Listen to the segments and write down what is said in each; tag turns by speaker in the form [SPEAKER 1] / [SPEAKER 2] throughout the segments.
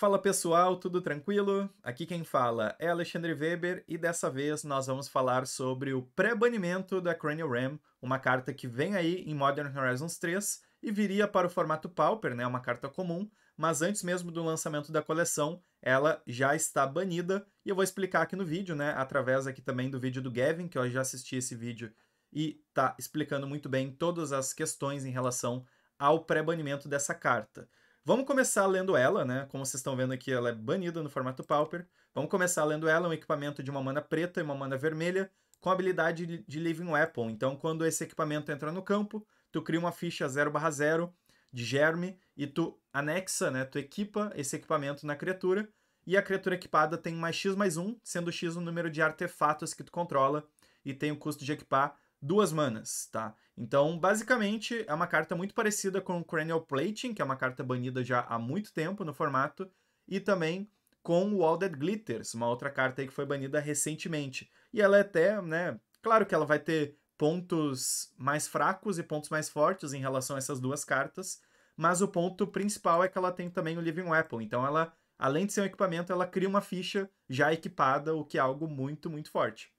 [SPEAKER 1] Fala pessoal, tudo tranquilo? Aqui quem fala é Alexandre Weber e dessa vez nós vamos falar sobre o pré-banimento da Cranial Ram, uma carta que vem aí em Modern Horizons 3 e viria para o formato Pauper, né, uma carta comum, mas antes mesmo do lançamento da coleção, ela já está banida e eu vou explicar aqui no vídeo, né, através aqui também do vídeo do Gavin, que eu já assisti esse vídeo e está explicando muito bem todas as questões em relação ao pré-banimento dessa carta. Vamos começar lendo ela, né? Como vocês estão vendo aqui, ela é banida no formato Pauper. Vamos começar lendo ela, um equipamento de uma mana preta e uma mana vermelha, com habilidade de Living Weapon. Então, quando esse equipamento entra no campo, tu cria uma ficha 0/0 de germe e tu anexa, né? Tu equipa esse equipamento na criatura. E a criatura equipada tem mais X mais 1, sendo X o número de artefatos que tu controla, e tem o custo de equipar duas manas, tá? Então, basicamente, é uma carta muito parecida com Cranial Plating, que é uma carta banida já há muito tempo no formato, e também com o All Dead Glitters, uma outra carta aí que foi banida recentemente. E ela é até, né, claro que ela vai ter pontos mais fracos e pontos mais fortes em relação a essas duas cartas, mas o ponto principal é que ela tem também o Living Weapon, então ela, além de ser um equipamento, ela cria uma ficha já equipada, o que é algo muito, muito forte.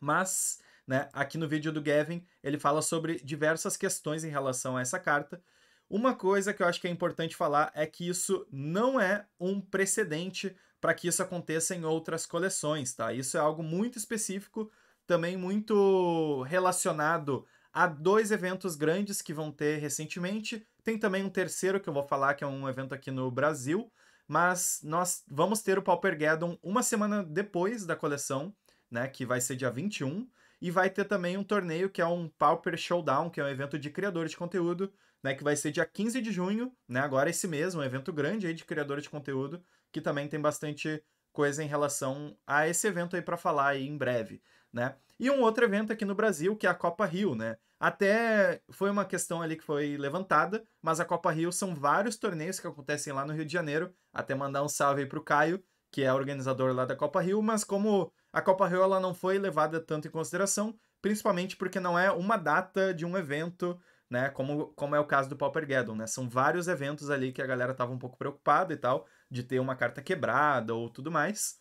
[SPEAKER 1] Mas né? Aqui no vídeo do Gavin, ele fala sobre diversas questões em relação a essa carta. Uma coisa que eu acho que é importante falar é que isso não é um precedente para que isso aconteça em outras coleções, tá? Isso é algo muito específico, também muito relacionado a dois eventos grandes que vão ter recentemente. Tem também um terceiro que eu vou falar, que é um evento aqui no Brasil, mas nós vamos ter o Paupergeddon uma semana depois da coleção, né, que vai ser dia 21. E vai ter também um torneio que é um Pauper Showdown, que é um evento de criadores de conteúdo, né? Que vai ser dia 15 de junho, né? Agora esse mês, um evento grande aí de criadores de conteúdo, que também tem bastante coisa em relação a esse evento aí para falar aí em breve, né? E um outro evento aqui no Brasil, que é a Copa Rio, né? Até foi uma questão ali que foi levantada, mas a Copa Rio são vários torneios que acontecem lá no Rio de Janeiro. Até mandar um salve aí pro Caio, que é organizador lá da Copa Rio, mas como a Copa Rio ela não foi levada tanto em consideração, principalmente porque não é uma data de um evento, né, como, como é o caso do Paupergeddon, né? São vários eventos ali que a galera tava um pouco preocupada e tal, de ter uma carta quebrada ou tudo mais.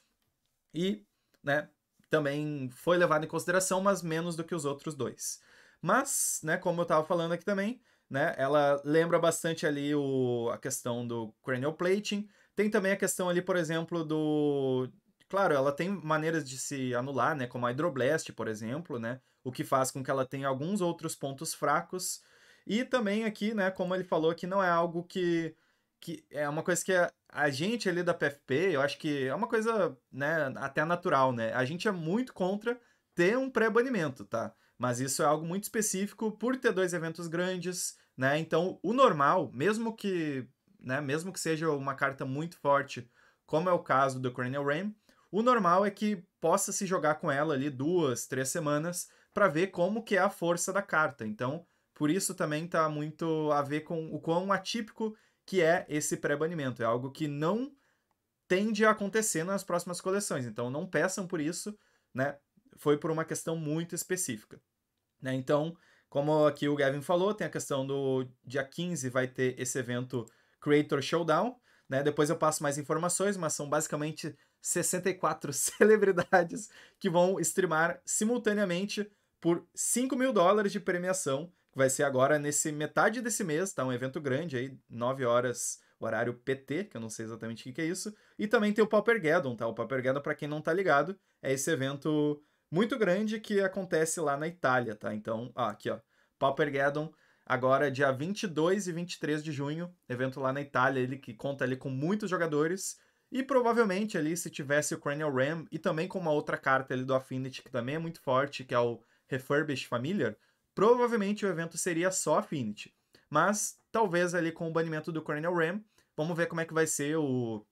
[SPEAKER 1] E, né, também foi levado em consideração, mas menos do que os outros dois. Mas, né, como eu tava falando aqui também, né, ela lembra bastante ali o, a questão do cranial plating, tem também a questão ali, por exemplo, do. Claro, ela tem maneiras de se anular, né? Como a Hydroblast, por exemplo, né? O que faz com que ela tenha alguns outros pontos fracos. E também aqui, né? Como ele falou, que não é algo que. que é uma coisa que a, a gente ali da PFP, eu acho que é uma coisa, né? Até natural, né? A gente é muito contra ter um pré-banimento, tá? Mas isso é algo muito específico por ter dois eventos grandes, né? Então, o normal, mesmo que né, mesmo que seja uma carta muito forte, como é o caso do Cranial Rain, o normal é que possa se jogar com ela ali duas, três semanas para ver como que é a força da carta. Então, por isso também está muito a ver com o quão atípico que é esse pré-banimento. É algo que não tende a acontecer nas próximas coleções. Então, não peçam por isso, né? Foi por uma questão muito específica. Né? Então, como aqui o Gavin falou, tem a questão do dia 15 vai ter esse evento Creator Showdown. Né? Depois eu passo mais informações, mas são basicamente 64 celebridades que vão streamar simultaneamente por 5 mil dólares de premiação, que vai ser agora nesse metade desse mês, tá? Um evento grande aí, 9 horas, horário PT, que eu não sei exatamente o que, que é isso. E também tem o Paupergeddon, tá? O Paupergeddon, para quem não tá ligado, é esse evento muito grande que acontece lá na Itália, tá? Então, ó, aqui, ó, Paupergeddon Agora, dia 22 e 23 de junho, evento lá na Itália, ele que conta ali com muitos jogadores. E provavelmente ali, se tivesse o Cranial Ram e também com uma outra carta ali do Affinity, que também é muito forte, que é o Refurbished Familiar, provavelmente o evento seria só Affinity. Mas talvez ali com o banimento do Cranial Ram, vamos ver como é que vai ser o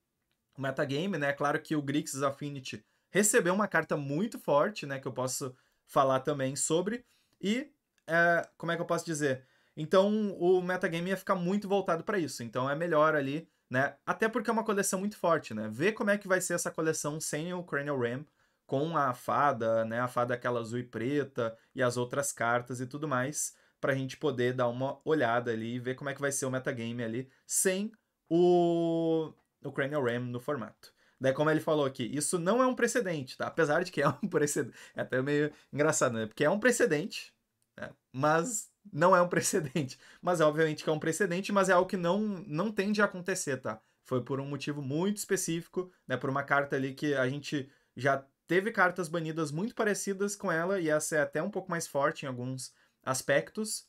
[SPEAKER 1] metagame, né? Claro que o Grixis Affinity recebeu uma carta muito forte, né? Que eu posso falar também sobre. E, é, como é que eu posso dizer? Então o metagame ia ficar muito voltado para isso. Então é melhor ali, né? Até porque é uma coleção muito forte, né? Ver como é que vai ser essa coleção sem o Cranial Ram, com a fada, né? A fada aquela azul e preta e as outras cartas e tudo mais, para a gente poder dar uma olhada ali e ver como é que vai ser o metagame ali sem o, o Cranial Ram no formato. Daí, como ele falou aqui, isso não é um precedente, tá? Apesar de que é um precedente. É até meio engraçado, né? Porque é um precedente, né? mas não é um precedente. Mas é obviamente que é um precedente, mas é algo que não, não tende a acontecer, tá? Foi por um motivo muito específico, né? Por uma carta ali que a gente já teve cartas banidas muito parecidas com ela, e essa é até um pouco mais forte em alguns aspectos,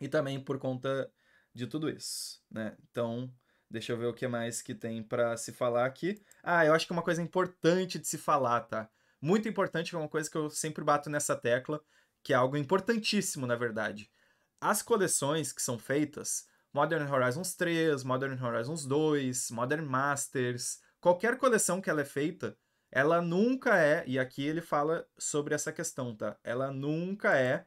[SPEAKER 1] e também por conta de tudo isso, né? Então, deixa eu ver o que mais que tem para se falar aqui. Ah, eu acho que uma coisa importante de se falar, tá? Muito importante, é uma coisa que eu sempre bato nessa tecla, que é algo importantíssimo, na verdade, as coleções que são feitas, Modern Horizons 3, Modern Horizons 2, Modern Masters, qualquer coleção que ela é feita, ela nunca é, e aqui ele fala sobre essa questão, tá? Ela nunca é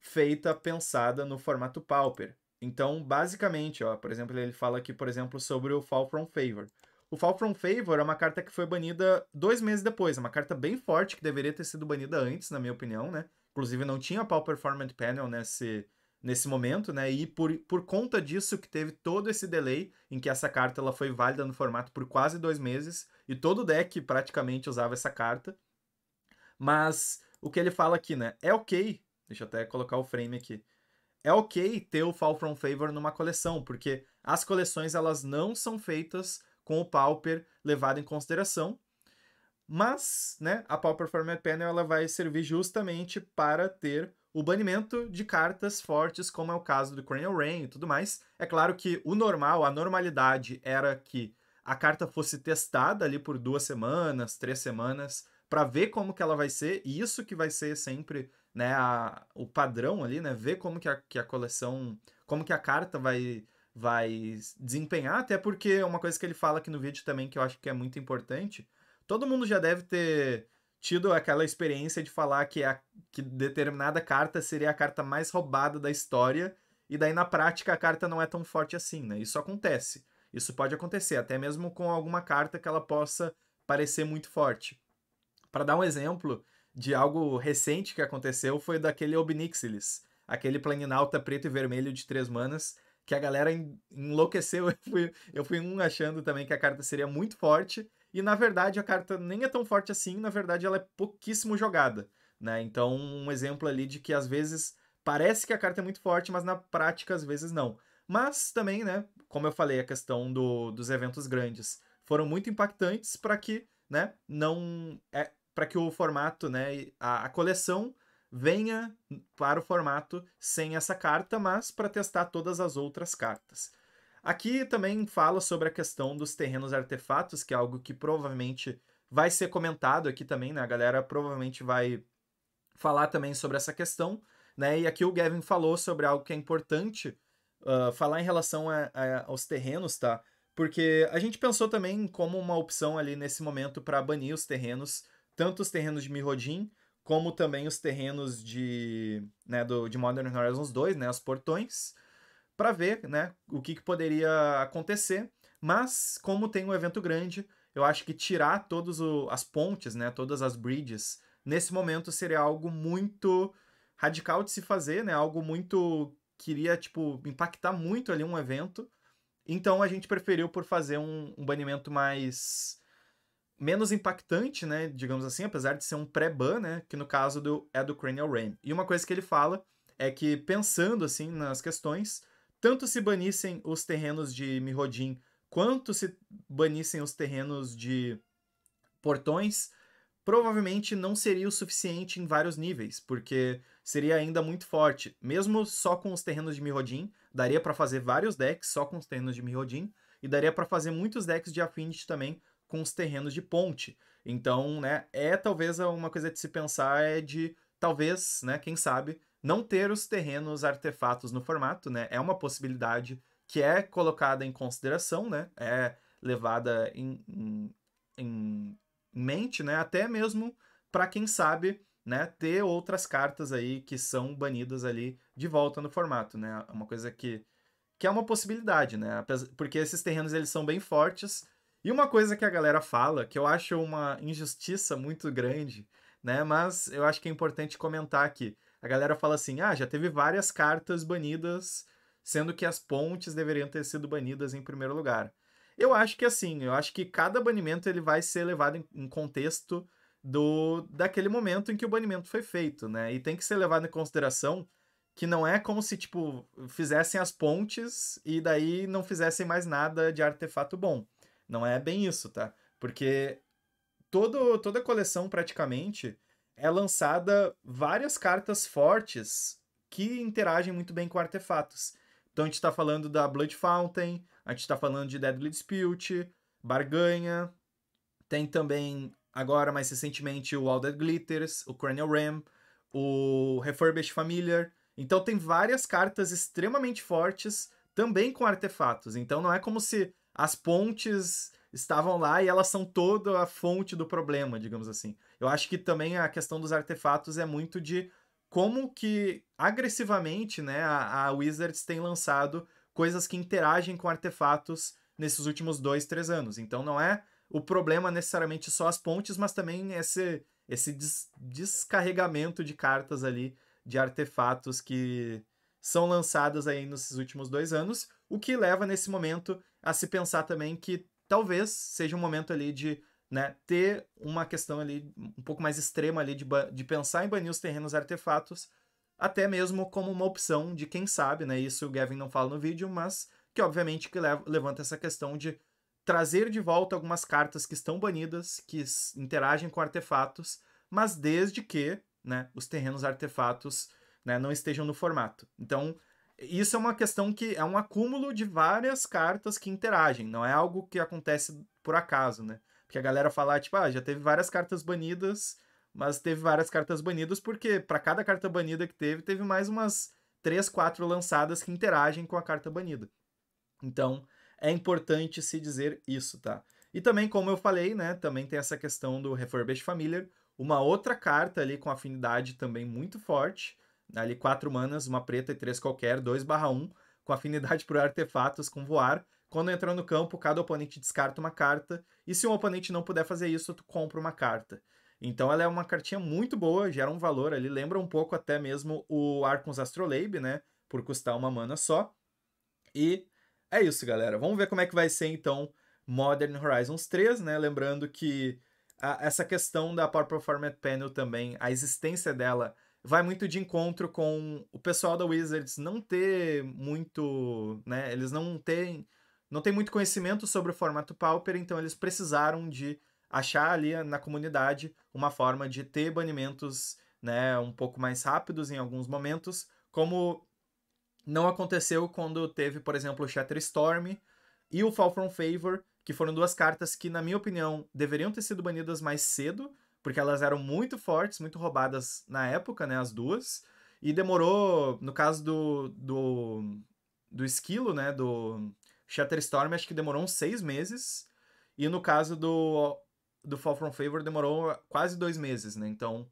[SPEAKER 1] feita pensada no formato Pauper. Então, basicamente, ó, por exemplo, ele fala aqui, por exemplo, sobre o Fall from Favor. O Fall from Favor é uma carta que foi banida dois meses depois. É uma carta bem forte que deveria ter sido banida antes, na minha opinião, né? Inclusive, não tinha Pauper performance Panel nesse, nesse momento, né? E por, por conta disso que teve todo esse delay em que essa carta ela foi válida no formato por quase dois meses e todo deck praticamente usava essa carta. Mas o que ele fala aqui, né? É ok, deixa eu até colocar o frame aqui. É ok ter o Fall from Favor numa coleção, porque as coleções elas não são feitas com o Pauper levado em consideração. Mas, né, a Pauper Format Panel ela vai servir justamente para ter o banimento de cartas fortes, como é o caso do Cranial Rain e tudo mais. É claro que o normal, a normalidade era que a carta fosse testada ali por duas semanas, três semanas, para ver como que ela vai ser, e isso que vai ser sempre né, a, o padrão ali, né? Ver como que a, que a coleção, como que a carta vai vai desempenhar, até porque é uma coisa que ele fala aqui no vídeo também que eu acho que é muito importante, todo mundo já deve ter tido aquela experiência de falar que, a, que determinada carta seria a carta mais roubada da história, e daí na prática a carta não é tão forte assim, né? Isso acontece. Isso pode acontecer, até mesmo com alguma carta que ela possa parecer muito forte. Para dar um exemplo de algo recente que aconteceu, foi daquele Obnixilis, aquele planinalta preto e vermelho de três manas, que a galera enlouqueceu. Eu fui, eu fui um achando também que a carta seria muito forte, e na verdade a carta nem é tão forte assim, na verdade ela é pouquíssimo jogada. Né? Então, um exemplo ali de que às vezes parece que a carta é muito forte, mas na prática às vezes não. Mas também, né, como eu falei, a questão do, dos eventos grandes foram muito impactantes para que, né, não é para que o formato, né, a, a, coleção venha para o formato sem essa carta, mas para testar todas as outras cartas. Aqui também fala sobre a questão dos terrenos artefatos, que é algo que provavelmente vai ser comentado aqui também, né? A galera provavelmente vai falar também sobre essa questão, né? E aqui o Gavin falou sobre algo que é importante uh, falar em relação a, a, aos terrenos, tá? Porque a gente pensou também como uma opção ali nesse momento para banir os terrenos, tanto os terrenos de Mirrodin, como também os terrenos de, né, do, de Modern Horizons 2, né? Os portões para ver né, o que, que poderia acontecer. Mas, como tem um evento grande, eu acho que tirar todas as pontes, né, todas as bridges, nesse momento seria algo muito radical de se fazer, né? Algo muito queria tipo impactar muito ali um evento. Então a gente preferiu por fazer um, um banimento mais menos impactante, né? Digamos assim, apesar de ser um pré-ban, né? Que no caso do, é do Cranial Rain. E uma coisa que ele fala é que pensando assim nas questões, tanto se banissem os terrenos de Mirrodin, quanto se banissem os terrenos de Portões, provavelmente não seria o suficiente em vários níveis, porque seria ainda muito forte. Mesmo só com os terrenos de Mirrodin, daria para fazer vários decks só com os terrenos de Mirrodin, e daria para fazer muitos decks de Affinity também com os terrenos de ponte. Então, né, é talvez uma coisa de se pensar é de talvez, né, quem sabe, não ter os terrenos artefatos no formato, né? É uma possibilidade que é colocada em consideração, né? É levada em, em, em mente, né? Até mesmo para quem sabe, né? Ter outras cartas aí que são banidas ali de volta no formato, né? É uma coisa que, que é uma possibilidade, né? Porque esses terrenos eles são bem fortes. E uma coisa que a galera fala, que eu acho uma injustiça muito grande, né? Mas eu acho que é importante comentar aqui a galera fala assim: ah, já teve várias cartas banidas, sendo que as pontes deveriam ter sido banidas em primeiro lugar. Eu acho que assim, eu acho que cada banimento ele vai ser levado em, em contexto do daquele momento em que o banimento foi feito, né? E tem que ser levado em consideração que não é como se tipo fizessem as pontes e daí não fizessem mais nada de artefato bom. Não é bem isso, tá? Porque todo, toda coleção praticamente é lançada várias cartas fortes que interagem muito bem com artefatos. Então a gente está falando da Blood Fountain, a gente está falando de Deadly Dispute, Barganha, tem também, agora mais recentemente, o All That Glitters, o Cranial Ram, o Refurbished Familiar. Então tem várias cartas extremamente fortes, também com artefatos. Então não é como se as pontes estavam lá e elas são toda a fonte do problema, digamos assim. Eu acho que também a questão dos artefatos é muito de como que agressivamente né, a, a Wizards tem lançado coisas que interagem com artefatos nesses últimos dois, três anos. Então não é o problema necessariamente só as pontes, mas também esse, esse des descarregamento de cartas ali, de artefatos que são lançadas aí nesses últimos dois anos, o que leva nesse momento a se pensar também que talvez seja um momento ali de né, ter uma questão ali um pouco mais extrema ali de, de pensar em banir os terrenos artefatos, até mesmo como uma opção de quem sabe, né? Isso o Gavin não fala no vídeo, mas que obviamente que levanta essa questão de trazer de volta algumas cartas que estão banidas, que interagem com artefatos, mas desde que né, os terrenos artefatos né, não estejam no formato. Então, isso é uma questão que é um acúmulo de várias cartas que interagem, não é algo que acontece por acaso, né? Porque a galera fala, tipo, ah, já teve várias cartas banidas, mas teve várias cartas banidas porque para cada carta banida que teve, teve mais umas três, quatro lançadas que interagem com a carta banida. Então, é importante se dizer isso, tá? E também, como eu falei, né, também tem essa questão do Refurbished Familiar, uma outra carta ali com afinidade também muito forte, ali quatro manas, uma preta e três qualquer, 2 barra 1, com afinidade por artefatos, com voar. Quando entra no campo, cada oponente descarta uma carta, e se um oponente não puder fazer isso, tu compra uma carta. Então ela é uma cartinha muito boa, gera um valor ali, lembra um pouco até mesmo o Arcons Astrolabe, né? Por custar uma mana só. E é isso, galera. Vamos ver como é que vai ser então Modern Horizons 3, né? Lembrando que a, essa questão da power performance Panel também, a existência dela vai muito de encontro com o pessoal da Wizards não ter muito, né? Eles não têm não tem muito conhecimento sobre o formato Pauper, então eles precisaram de achar ali na comunidade uma forma de ter banimentos, né, um pouco mais rápidos em alguns momentos, como não aconteceu quando teve, por exemplo, o Shatterstorm e o Fall from Favor, que foram duas cartas que, na minha opinião, deveriam ter sido banidas mais cedo, porque elas eram muito fortes, muito roubadas na época, né, as duas. E demorou, no caso do, do, do esquilo, né, do Shatterstorm, acho que demorou uns seis meses. E no caso do, do Fall From Favor demorou quase dois meses, né, então...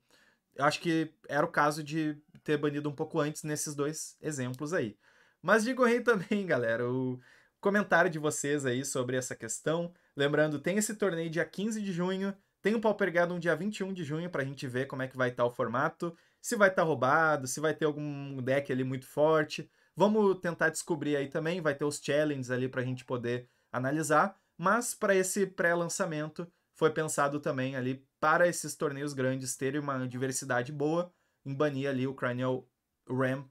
[SPEAKER 1] Eu acho que era o caso de ter banido um pouco antes nesses dois exemplos aí. Mas digo aí também, galera, o comentário de vocês aí sobre essa questão. Lembrando, tem esse torneio dia 15 de junho, tem o Paupergado no dia 21 de junho para a gente ver como é que vai estar tá o formato, se vai estar tá roubado, se vai ter algum deck ali muito forte. Vamos tentar descobrir aí também, vai ter os challenges ali para a gente poder analisar. Mas para esse pré-lançamento foi pensado também ali para esses torneios grandes terem uma diversidade boa, em banir ali o Cranial Ram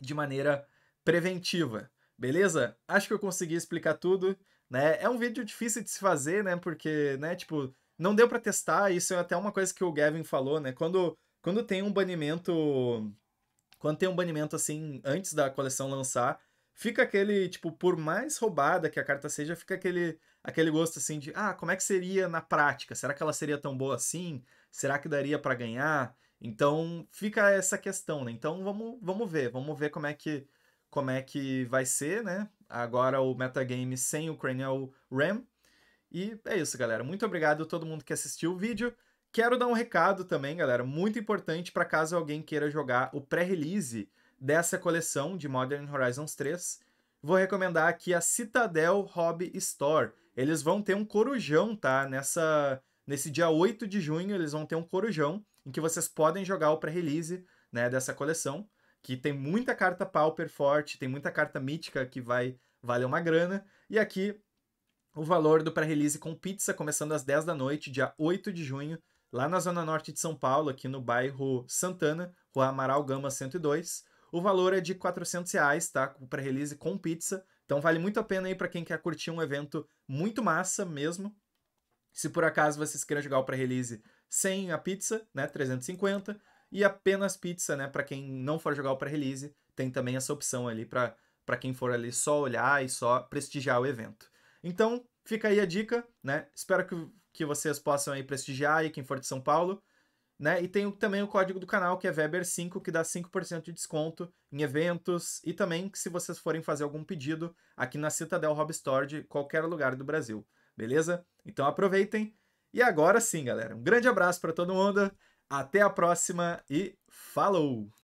[SPEAKER 1] de maneira preventiva. Beleza? Acho que eu consegui explicar tudo, né? É um vídeo difícil de se fazer, né? Porque, né, tipo, não deu para testar, isso é até uma coisa que o Gavin falou, né? Quando, quando tem um banimento. Quando tem um banimento assim, antes da coleção lançar, fica aquele, tipo, por mais roubada que a carta seja, fica aquele, aquele gosto assim de, ah, como é que seria na prática? Será que ela seria tão boa assim? Será que daria para ganhar? Então fica essa questão, né? Então vamos, vamos ver, vamos ver como é que como é que vai ser, né? Agora o metagame sem é o Cranial Ram, e é isso, galera. Muito obrigado a todo mundo que assistiu o vídeo. Quero dar um recado também, galera, muito importante para caso alguém queira jogar o pré-release dessa coleção de Modern Horizons 3. Vou recomendar aqui a Citadel Hobby Store. Eles vão ter um corujão, tá? Nessa, nesse dia 8 de junho, eles vão ter um corujão em que vocês podem jogar o pré-release né, dessa coleção, que tem muita carta Pauper forte, tem muita carta mítica que vai valer uma grana. E aqui o valor do pré-release com pizza, começando às 10 da noite, dia 8 de junho, lá na Zona Norte de São Paulo, aqui no bairro Santana, Rua Amaral Gama 102. O valor é de R$ reais, tá? O pré-release com pizza. Então vale muito a pena aí para quem quer curtir um evento muito massa mesmo. Se por acaso vocês queiram jogar o pré-release sem a pizza, né, 350, e apenas pizza, né, para quem não for jogar o pré-release, tem também essa opção ali para para quem for ali só olhar e só prestigiar o evento. Então, fica aí a dica, né? Espero que, que vocês possam aí prestigiar aí quem for de São Paulo. Né? E tem também o código do canal, que é Weber5, que dá 5% de desconto em eventos e também se vocês forem fazer algum pedido aqui na Citadel Hobby Store de qualquer lugar do Brasil, beleza? Então aproveitem. E agora sim, galera, um grande abraço para todo mundo, até a próxima e falou!